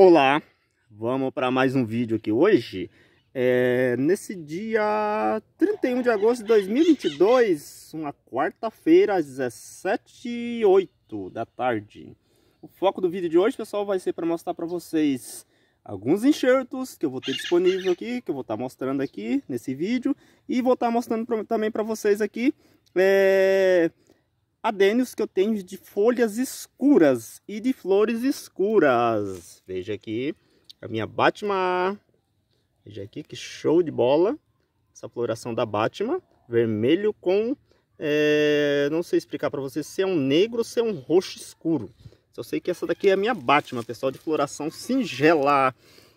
Olá, vamos para mais um vídeo aqui hoje. É, nesse dia 31 de agosto de 2022, uma quarta-feira às 17 h da tarde. O foco do vídeo de hoje, pessoal, vai ser para mostrar para vocês alguns enxertos que eu vou ter disponível aqui, que eu vou estar tá mostrando aqui nesse vídeo. E vou estar tá mostrando pra, também para vocês aqui... É, adênios que eu tenho de folhas escuras e de flores escuras. Veja aqui a minha Batman. Veja aqui que show de bola essa floração da Batman. Vermelho com, é, não sei explicar para vocês se é um negro ou se é um roxo escuro. Só sei que essa daqui é a minha Batman, pessoal, de floração singela.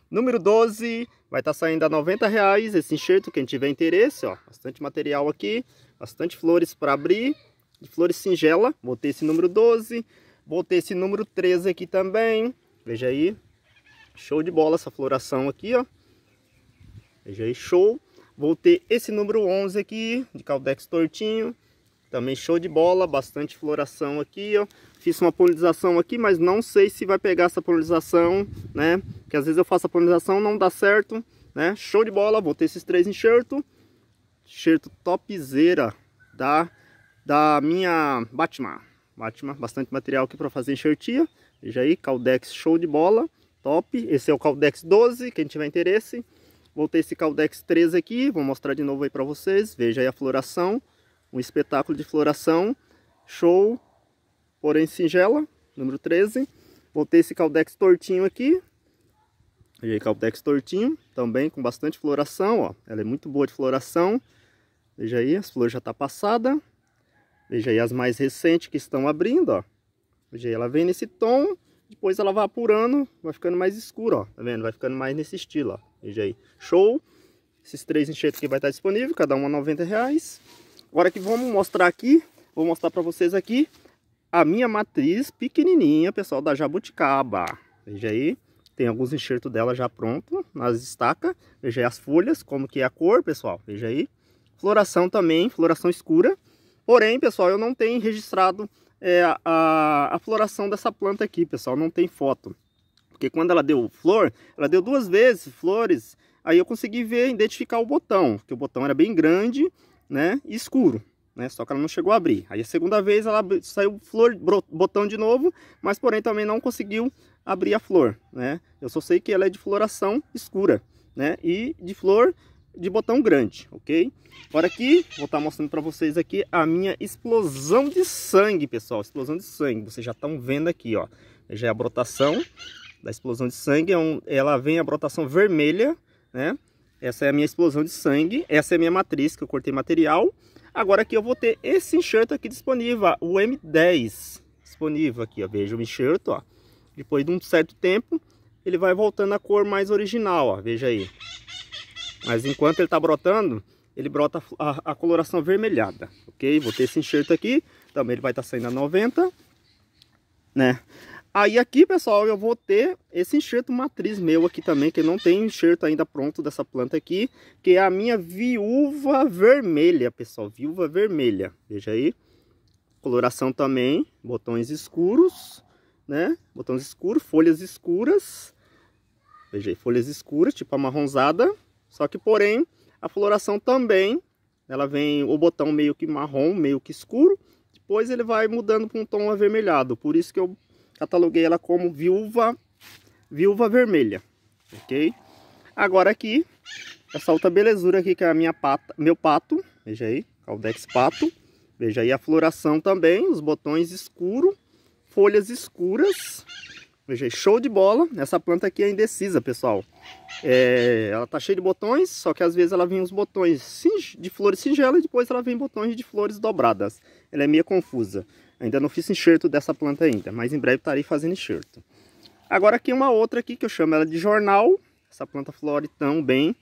Número 12, vai estar tá saindo a 90 reais esse enxerto, quem tiver interesse, ó. Bastante material aqui, bastante flores para abrir flores singela. Botei esse número 12. Botei esse número 13 aqui também. Veja aí. Show de bola essa floração aqui, ó. Veja aí, show. Vou ter esse número 11 aqui, de caldex tortinho. Também show de bola, bastante floração aqui, ó. Fiz uma polinização aqui, mas não sei se vai pegar essa polinização, né? Que às vezes eu faço a polinização, não dá certo, né? Show de bola, vou ter esses três enxerto. Enxerto topzera, tá? da minha Batman. Batman, bastante material aqui para fazer enxertia. Veja aí, Caldex show de bola, top. Esse é o Caldex 12, quem tiver interesse. Voltei esse Caldex 13 aqui, vou mostrar de novo aí para vocês. Veja aí a floração, um espetáculo de floração, show, porém singela, número 13. Voltei esse Caldex tortinho aqui, veja aí Caldex tortinho, também com bastante floração, ó. Ela é muito boa de floração, veja aí, as flores já tá passada. Veja aí as mais recentes que estão abrindo, ó. Veja aí, ela vem nesse tom, depois ela vai apurando, vai ficando mais escuro, ó. Tá vendo? Vai ficando mais nesse estilo, ó. Veja aí. Show! Esses três enxertos aqui vai estar disponível, cada uma 90 reais. Agora que vamos mostrar aqui, vou mostrar para vocês aqui a minha matriz pequenininha, pessoal, da Jabuticaba. Veja aí, tem alguns enxertos dela já pronto nas estacas. Veja aí as folhas, como que é a cor, pessoal. Veja aí. Floração também, floração escura. Porém, pessoal, eu não tenho registrado é, a, a floração dessa planta aqui, pessoal. Não tem foto. Porque quando ela deu flor, ela deu duas vezes flores. Aí eu consegui ver, identificar o botão. Porque o botão era bem grande, né? E escuro. Né? Só que ela não chegou a abrir. Aí a segunda vez ela saiu flor, botão de novo, mas porém também não conseguiu abrir a flor, né? Eu só sei que ela é de floração escura, né? E de flor de botão grande, ok? Agora aqui, vou estar tá mostrando para vocês aqui a minha explosão de sangue, pessoal. Explosão de sangue, vocês já estão vendo aqui, ó. Já é a brotação da explosão de sangue. É um, ela vem a brotação vermelha, né? Essa é a minha explosão de sangue. Essa é a minha matriz que eu cortei material. Agora aqui eu vou ter esse enxerto aqui disponível, o M10. Disponível aqui, ó. Veja o enxerto, ó. Depois de um certo tempo, ele vai voltando à cor mais original, ó. Veja aí. Mas enquanto ele está brotando, ele brota a, a, coloração avermelhada, ok? Vou ter esse enxerto aqui, também ele vai estar tá saindo a 90, né? Aí aqui, pessoal, eu vou ter esse enxerto matriz meu aqui também, que não tem enxerto ainda pronto dessa planta aqui, que é a minha viúva vermelha, pessoal, viúva vermelha. Veja aí, coloração também, botões escuros, né? Botões escuros, folhas escuras, veja aí, folhas escuras, tipo amarronzada, só que, porém, a floração também, ela vem o botão meio que marrom, meio que escuro, depois ele vai mudando para um tom avermelhado. Por isso que eu cataloguei ela como viúva, viúva vermelha, ok? Agora aqui, essa outra belezura aqui que é a minha pata, meu pato, veja aí, Caldex pato. Veja aí a floração também, os botões escuro, folhas escuras, Veja aí, show de bola. Essa planta aqui é indecisa, pessoal. É, ela tá cheia de botões, só que às vezes ela vem uns botões de flores singelas e depois ela vem botões de flores dobradas. Ela é meio confusa. Ainda não fiz enxerto dessa planta ainda, mas em breve estarei fazendo enxerto. Agora aqui uma outra aqui que eu chamo ela de jornal. Essa planta flore tão bem,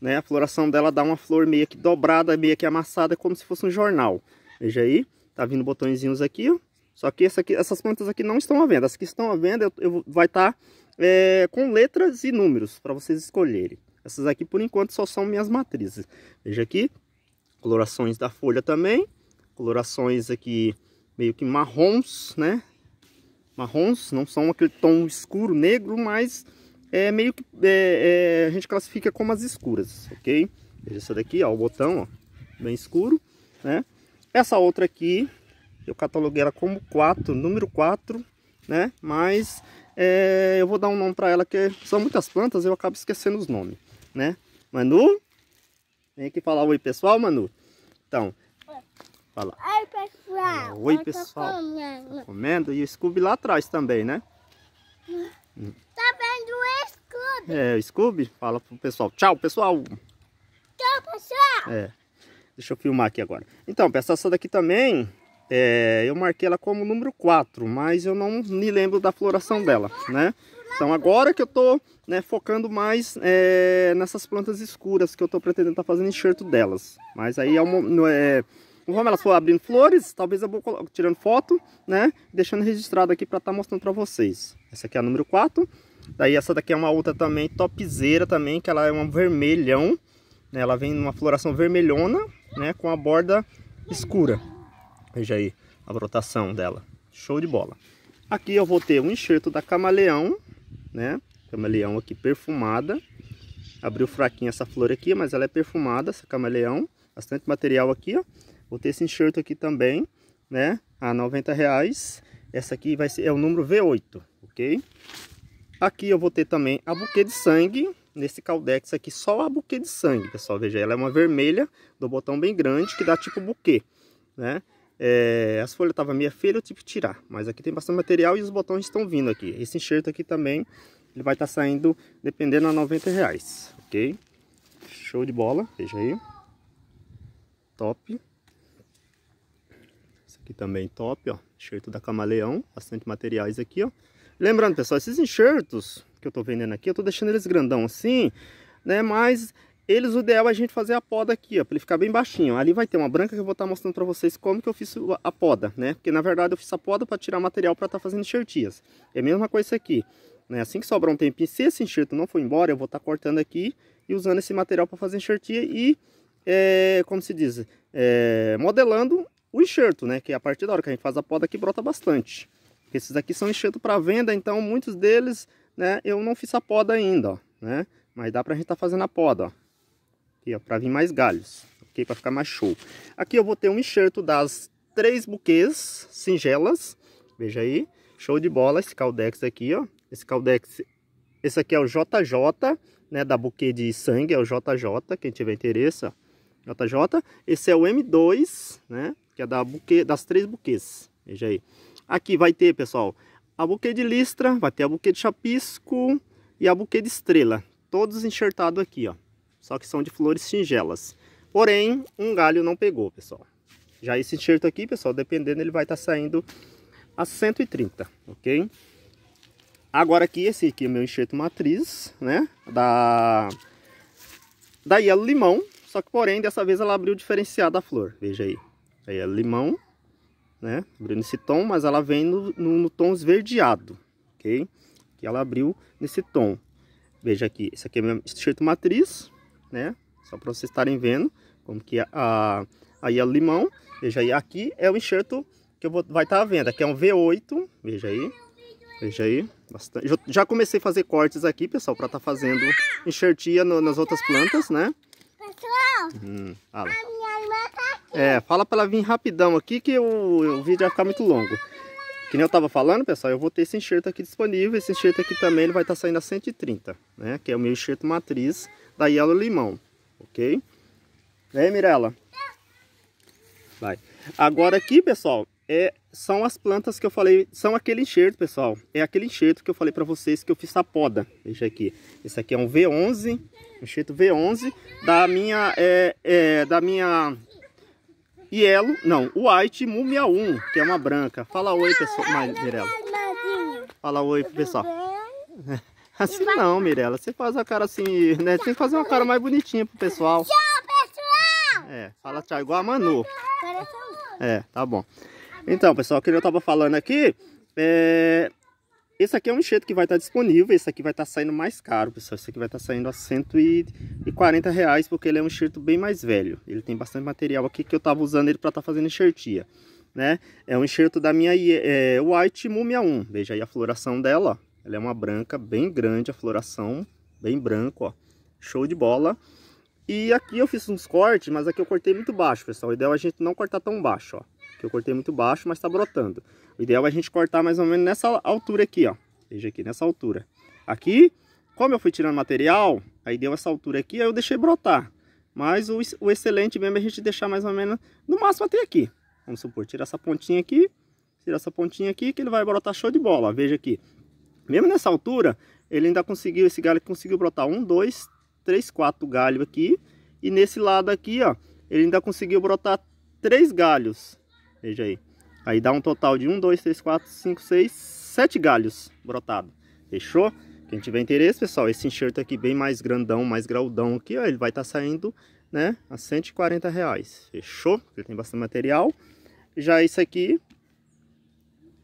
né? A floração dela dá uma flor meio que dobrada, meio que amassada, como se fosse um jornal. Veja aí, tá vindo botõezinhos aqui, ó. Só que essa aqui, essas plantas aqui não estão à venda. As que estão à venda eu, eu vai estar tá, é, com letras e números para vocês escolherem. Essas aqui por enquanto só são minhas matrizes. Veja aqui, colorações da folha também. Colorações aqui meio que marrons, né? Marrons, não são aquele tom escuro, negro, mas é meio que é, é, a gente classifica como as escuras, ok? Veja essa daqui, ó, o botão, ó, bem escuro, né? Essa outra aqui eu cataloguei ela como 4, número 4, né? Mas é, eu vou dar um nome para ela, que são muitas plantas, eu acabo esquecendo os nomes, né? Manu, vem aqui falar oi pessoal, Manu. Então, fala. Oi pessoal. Oi pessoal. Comendo. Tá comendo. E o Scooby lá atrás também, né? Tá vendo o Scooby? É, o Scooby fala pro pessoal. Tchau, pessoal. Tchau, pessoal. É. Deixa eu filmar aqui agora. Então, peça essa daqui também é, eu marquei ela como número 4, mas eu não me lembro da floração dela, né? Então agora que eu tô né, focando mais é, nessas plantas escuras que eu tô pretendendo estar tá fazendo enxerto delas. Mas aí é uma... É, elas for abrindo flores, talvez eu vou tirando foto, né? Deixando registrado aqui para estar tá mostrando para vocês. Essa aqui é a número 4. Daí essa daqui é uma outra também, topzeira também, que ela é um vermelhão. Né? Ela vem numa floração vermelhona, né? Com a borda escura. Veja aí a brotação dela. Show de bola. Aqui eu vou ter um enxerto da camaleão, né? Camaleão aqui perfumada. Abriu fraquinho essa flor aqui, mas ela é perfumada, essa camaleão. Bastante material aqui, ó. Vou ter esse enxerto aqui também, né? A 90 reais. Essa aqui vai ser, é o número V8, ok? Aqui eu vou ter também a buquê de sangue. Nesse caldex aqui, só a buquê de sangue, pessoal. Veja, ela é uma vermelha do botão bem grande, que dá tipo buquê, né? É, as folhas estavam meia feia, eu tive que tirar. Mas aqui tem bastante material e os botões estão vindo aqui. Esse enxerto aqui também, ele vai estar tá saindo dependendo a 90 reais, ok? Show de bola, veja aí. Top. Esse aqui também top, ó. Enxerto da Camaleão, bastante materiais aqui, ó. Lembrando, pessoal, esses enxertos que eu tô vendendo aqui, eu tô deixando eles grandão assim, né? Mas eles, o ideal é a gente fazer a poda aqui, ó, para ele ficar bem baixinho. Ali vai ter uma branca que eu vou estar tá mostrando para vocês como que eu fiz a poda, né? Porque na verdade eu fiz a poda para tirar material para estar tá fazendo enxertias. É a mesma coisa aqui, né? Assim que sobrar um tempinho, se esse enxerto não for embora, eu vou estar tá cortando aqui e usando esse material para fazer enxertia e, é, como se diz, é, modelando o enxerto, né? Que é a partir da hora que a gente faz a poda aqui, brota bastante. Esses aqui são enxerto para venda, então muitos deles, né? Eu não fiz a poda ainda, ó, né? Mas dá pra gente estar tá fazendo a poda, ó. Aqui, ó, para vir mais galhos, ok? Para ficar mais show. Aqui eu vou ter um enxerto das três buquês singelas. Veja aí, show de bola esse caldex aqui, ó. Esse caldex, esse aqui é o JJ, né, da buquê de sangue, é o JJ, quem tiver interesse, ó. JJ. Esse é o M2, né, que é da buquê, das três buquês, veja aí. Aqui vai ter, pessoal, a buquê de listra, vai ter a buquê de chapisco e a buquê de estrela. Todos enxertados aqui, ó só que são de flores singelas. Porém, um galho não pegou, pessoal. Já esse enxerto aqui, pessoal, dependendo, ele vai estar tá saindo a 130, ok? Agora aqui, esse aqui é meu enxerto matriz, né? Da, da Yellow Limão, só que porém, dessa vez ela abriu diferenciada a flor, veja aí. Aí é limão, né? Abriu nesse tom, mas ela vem no, no, no tom esverdeado, ok? Que ela abriu nesse tom. Veja aqui, esse aqui é meu enxerto matriz, né? Só para vocês estarem vendo como que a, a, aí é o limão. Veja aí, aqui é o enxerto que eu vou, vai estar tá à venda. Aqui é um V8, veja aí. Veja aí, bastante. Já comecei a fazer cortes aqui, pessoal, para estar tá fazendo enxertia no, nas outras plantas, né? Pessoal, hum, a minha irmã tá aqui. É, fala para ela vir rapidão aqui que o, o vídeo vai ficar muito longo. Que nem eu tava falando, pessoal, eu vou ter esse enxerto aqui disponível. Esse enxerto aqui também ele vai estar tá saindo a 130, né? Que é o meu enxerto matriz da Yellow Limão, ok? Vem, Mirella? Vai. Agora aqui, pessoal, é, são as plantas que eu falei, são aquele enxerto, pessoal. É aquele enxerto que eu falei para vocês que eu fiz a poda. Deixa aqui. Esse aqui é um V11, enxerto V11 da minha, é, é, da minha Yellow, não, White Mumia 1, que é uma branca. Fala oi, pessoal, Mirella. Fala oi, pessoal. Assim não, Mirella. Você faz uma cara assim, né? Tem que fazer uma cara mais bonitinha pro pessoal. Tchau, pessoal! É, fala tchau, igual a Manu. É, tá bom. Então, pessoal, o que eu tava falando aqui, é... Esse aqui é um enxerto que vai estar tá disponível, esse aqui vai estar tá saindo mais caro, pessoal. Esse aqui vai estar tá saindo a 140 reais, porque ele é um enxerto bem mais velho. Ele tem bastante material aqui que eu tava usando ele para estar fazendo enxertia, né? É um enxerto da minha é, White Mumia 1. Veja aí a floração dela, ó. Ela é uma branca bem grande, a floração bem branco, ó. Show de bola. E aqui eu fiz uns cortes, mas aqui eu cortei muito baixo, pessoal. O ideal é a gente não cortar tão baixo, ó. Que eu cortei muito baixo, mas tá brotando. O ideal é a gente cortar mais ou menos nessa altura aqui, ó. Veja aqui, nessa altura. Aqui, como eu fui tirando material, aí deu essa altura aqui, aí eu deixei brotar. Mas o, o excelente mesmo é a gente deixar mais ou menos, no máximo até aqui. Vamos supor, tirar essa pontinha aqui, tirar essa pontinha aqui, que ele vai brotar show de bola. Ó. Veja aqui, mesmo nessa altura, ele ainda conseguiu, esse galho conseguiu brotar um, dois, três, quatro galhos aqui. E nesse lado aqui, ó, ele ainda conseguiu brotar três galhos. Veja aí. Aí dá um total de um, dois, três, quatro, cinco, seis, sete galhos brotados. Fechou? Quem tiver interesse, pessoal, esse enxerto aqui bem mais grandão, mais graudão aqui, ó, ele vai estar tá saindo, né, a 140 reais. Fechou? Ele tem bastante material. Já isso aqui,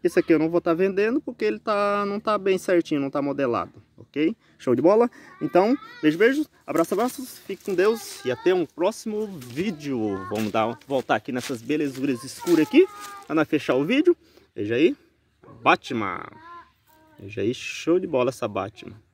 esse aqui eu não vou estar tá vendendo porque ele tá, não tá bem certinho, não tá modelado, ok? Show de bola? Então, beijo, beijo, abraço, abraços, fique com Deus e até um próximo vídeo. Vamos dar, voltar aqui nessas belezuras escuras aqui, para nós fechar o vídeo. Veja aí, Batman. Veja aí, show de bola essa Batman.